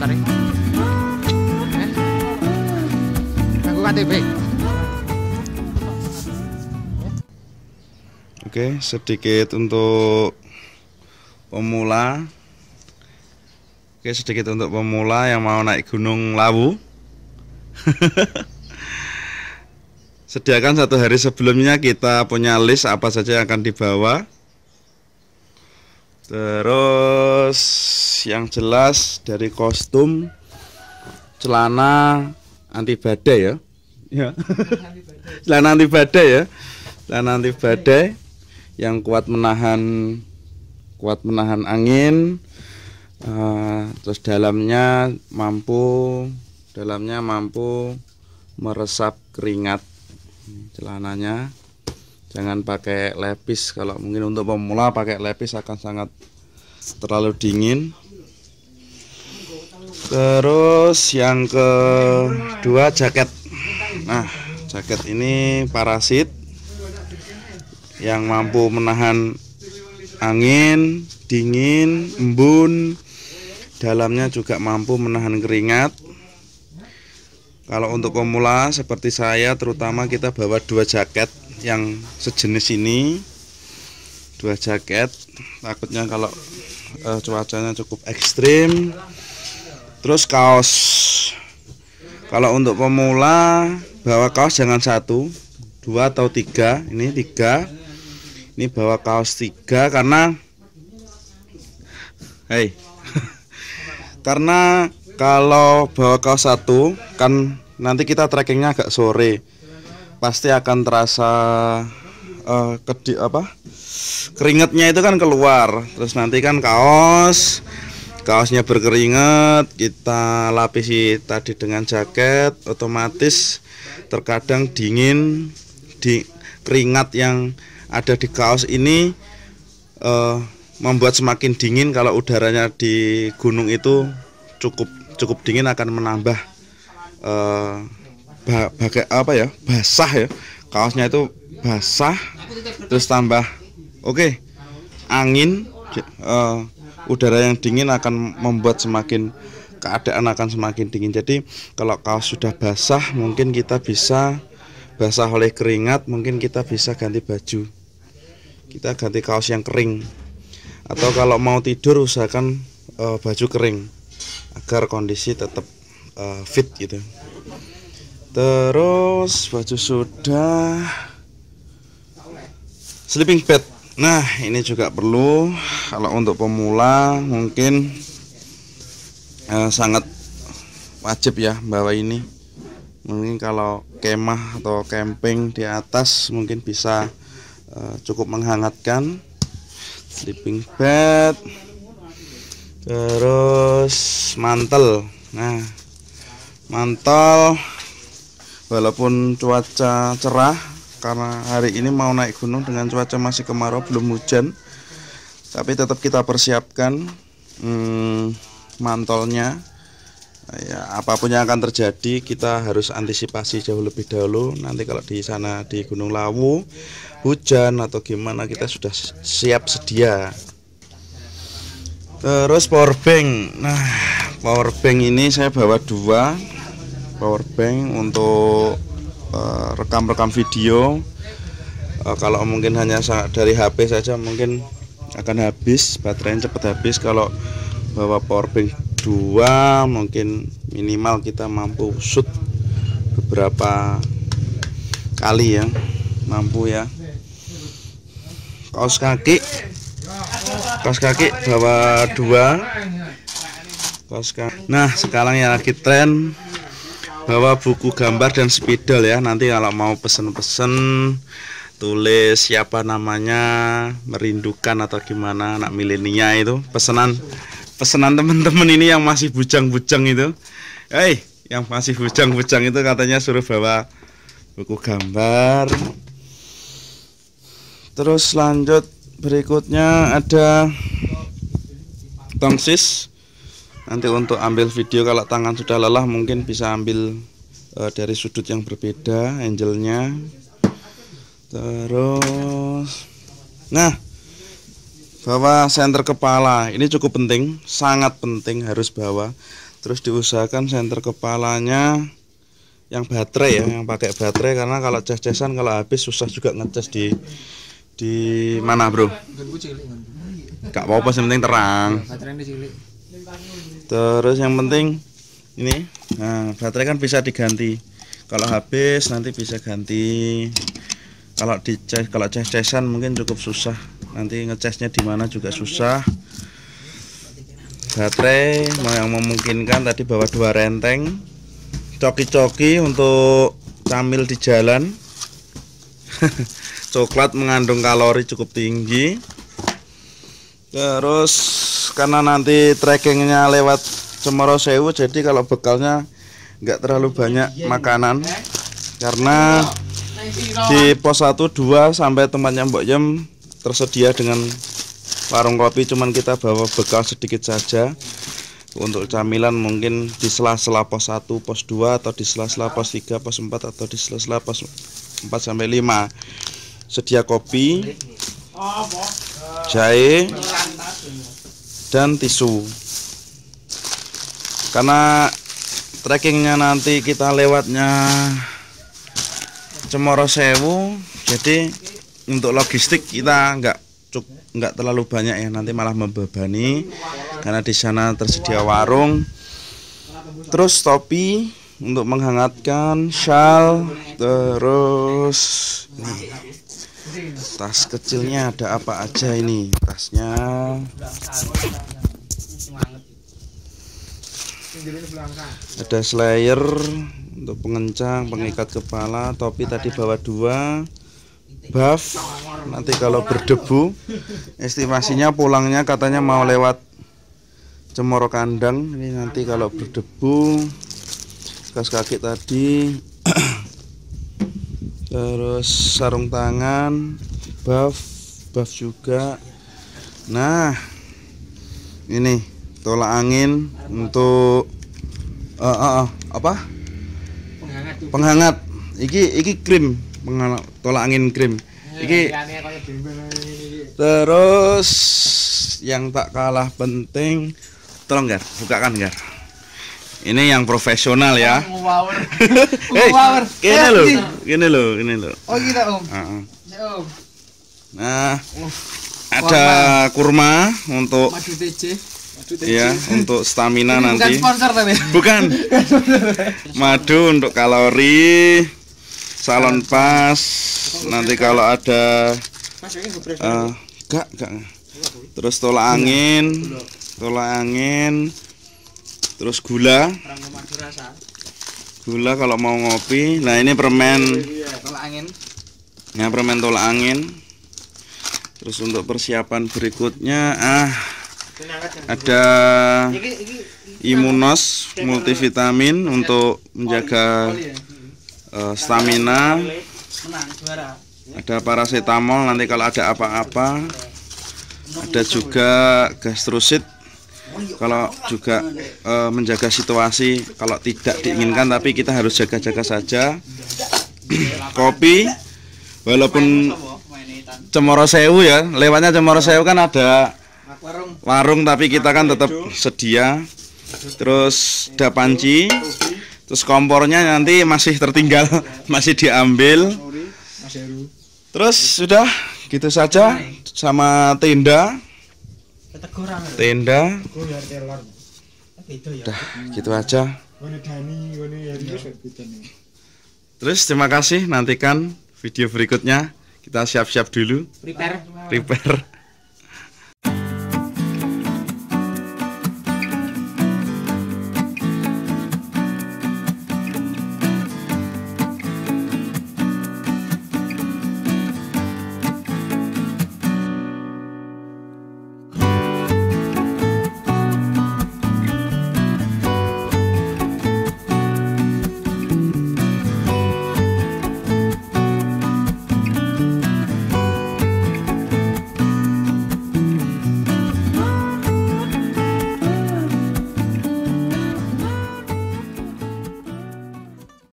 tarik ya. eh? aku KTP Oke, sedikit untuk pemula. Oke, sedikit untuk pemula yang mau naik Gunung Lawu. Sediakan satu hari sebelumnya kita punya list apa saja yang akan dibawa. Terus yang jelas dari kostum celana anti badai ya. Ya. celana anti badai ya. Celana anti badai yang kuat menahan kuat menahan angin. Uh, terus dalamnya mampu dalamnya mampu meresap keringat celananya jangan pakai lepis kalau mungkin untuk pemula pakai lepis akan sangat terlalu dingin terus yang kedua jaket nah jaket ini parasit yang mampu menahan angin dingin embun dalamnya juga mampu menahan keringat kalau untuk pemula seperti saya terutama kita bawa dua jaket yang sejenis ini dua jaket takutnya kalau uh, cuacanya cukup ekstrim terus kaos kalau untuk pemula bawa kaos jangan satu dua atau tiga ini tiga ini bawa kaos tiga karena hei karena kalau bawa kaos satu kan nanti kita trackingnya agak sore pasti akan terasa uh, kedi apa keringatnya itu kan keluar terus nanti kan kaos kaosnya berkeringat kita lapisi tadi dengan jaket otomatis terkadang dingin di keringat yang ada di kaos ini uh, membuat semakin dingin kalau udaranya di gunung itu cukup cukup dingin akan menambah uh, bagai apa ya basah ya kaosnya itu basah terus tambah oke okay, angin uh, udara yang dingin akan membuat semakin keadaan akan semakin dingin jadi kalau kaos sudah basah mungkin kita bisa basah oleh keringat mungkin kita bisa ganti baju kita ganti kaos yang kering atau kalau mau tidur usahakan uh, baju kering agar kondisi tetap uh, fit gitu terus baju sudah sleeping bag nah ini juga perlu kalau untuk pemula mungkin eh, sangat wajib ya bawa ini mungkin kalau kemah atau camping di atas mungkin bisa eh, cukup menghangatkan sleeping bag terus mantel nah mantel walaupun cuaca cerah karena hari ini mau naik gunung dengan cuaca masih kemarau belum hujan tapi tetap kita persiapkan hmm, mantolnya ya apapun yang akan terjadi kita harus antisipasi jauh lebih dahulu nanti kalau di sana di Gunung Lawu hujan atau gimana kita sudah siap sedia terus powerbank nah powerbank ini saya bawa dua power bank untuk eh, rekam-rekam uh, video uh, kalau mungkin hanya dari HP saja mungkin akan habis baterainya cepat habis kalau bawa power bank 2 mungkin minimal kita mampu shoot beberapa kali ya mampu ya kaos kaki kaos kaki bawa dua kaos kaki nah sekarang yang lagi tren bawa buku gambar dan spidol ya nanti kalau mau pesen-pesen tulis siapa namanya merindukan atau gimana anak milenial itu pesenan pesenan temen-temen ini yang masih bujang-bujang itu hei yang masih bujang-bujang itu katanya suruh bawa buku gambar terus lanjut berikutnya ada tongsis nanti untuk ambil video kalau tangan sudah lelah mungkin bisa ambil e, dari sudut yang berbeda angelnya terus nah bawa senter kepala ini cukup penting sangat penting harus bawa terus diusahakan senter kepalanya yang baterai ya yang pakai baterai karena kalau cas-casan kalau habis susah juga ngecas di di mana bro? Gak apa-apa, yang penting terang. cilik terus yang penting ini nah, baterai kan bisa diganti kalau habis nanti bisa ganti kalau cek, kalau cek cesan mungkin cukup susah nanti ngecasnya di mana juga susah baterai yang memungkinkan tadi bawa dua renteng coki-coki untuk camil di jalan coklat mengandung kalori cukup tinggi terus karena nanti trekkingnya lewat Cemoro Sewu jadi kalau bekalnya nggak terlalu banyak makanan karena di pos 1 2 sampai tempatnya Mbok Yem tersedia dengan warung kopi cuman kita bawa bekal sedikit saja untuk camilan mungkin di sela-sela pos 1 pos 2 atau di sela-sela pos 3 pos 4 atau di sela-sela pos 4 sampai 5 sedia kopi jahe dan tisu karena trekkingnya nanti kita lewatnya Cemoro Sewu jadi untuk logistik kita nggak cuk nggak terlalu banyak ya nanti malah membebani karena di sana tersedia warung terus topi untuk menghangatkan shawl terus nih tas kecilnya ada apa aja ini tasnya ada slayer untuk pengencang pengikat kepala topi tadi bawa dua buff nanti kalau berdebu estimasinya pulangnya katanya mau lewat cemoro kandang ini nanti kalau berdebu kas kaki tadi terus sarung tangan buff buff juga nah ini tolak angin untuk uh, uh, uh, apa penghangat, penghangat. iki iki krim penghangat tolak angin krim iya, iki iya, iya, terus yang tak kalah penting tolong gar bukakan gar ini yang profesional ya. Hei, gini lo, gini lo, gini lo. Oh gitu om. Uh -uh. Nah, ada kurma untuk madu TC. Ya, untuk stamina Ini nanti. Bukan sponsor tapi. Bukan. madu untuk kalori, salon nah. pas. Nanti kalau ada uh, gak, gak. Terus tolak angin, tolak angin, terus gula gula kalau mau ngopi nah ini permen tolak angin ya permen tolak angin terus untuk persiapan berikutnya ah ada imunos multivitamin untuk menjaga uh, stamina ada paracetamol nanti kalau ada apa-apa ada juga gastrosit kalau juga e, menjaga situasi kalau tidak diinginkan tapi kita harus jaga-jaga saja kopi walaupun Cemoro Sewu ya lewatnya Cemoro Sewu kan ada warung tapi kita kan tetap sedia terus ada panci terus kompornya nanti masih tertinggal masih diambil terus sudah gitu saja sama tenda tenda udah ya. gitu aja ya. iya, terus terima kasih nantikan video berikutnya kita siap-siap dulu prepare prepare